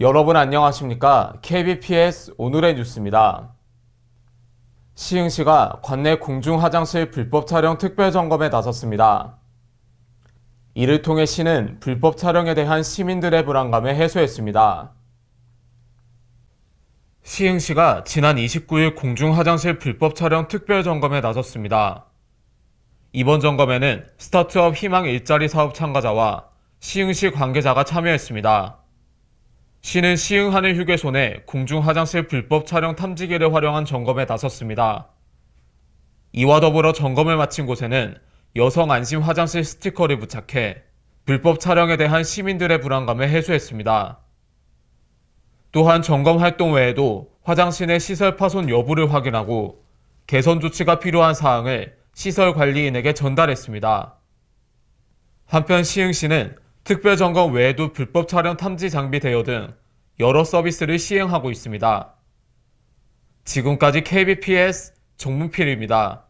여러분 안녕하십니까? KBPS 오늘의 뉴스입니다. 시흥시가 관내 공중 화장실 불법 촬영 특별 점검에 나섰습니다. 이를 통해 시는 불법 촬영에 대한 시민들의 불안감을 해소했습니다. 시흥시가 지난 29일 공중 화장실 불법 촬영 특별 점검에 나섰습니다. 이번 점검에는 스타트업 희망 일자리 사업 참가자와 시흥시 관계자가 참여했습니다. 시는 시흥하늘 휴게소내 공중 화장실 불법 촬영 탐지기를 활용한 점검에 나섰습니다. 이와 더불어 점검을 마친 곳에는 여성 안심 화장실 스티커를 부착해 불법 촬영에 대한 시민들의 불안감을 해소했습니다. 또한 점검 활동 외에도 화장실 내 시설 파손 여부를 확인하고 개선 조치가 필요한 사항을 시설 관리인에게 전달했습니다. 한편 시흥시는 특별점검 외에도 불법 촬영 탐지 장비 대여 등 여러 서비스를 시행하고 있습니다. 지금까지 KBPS 정문필입니다.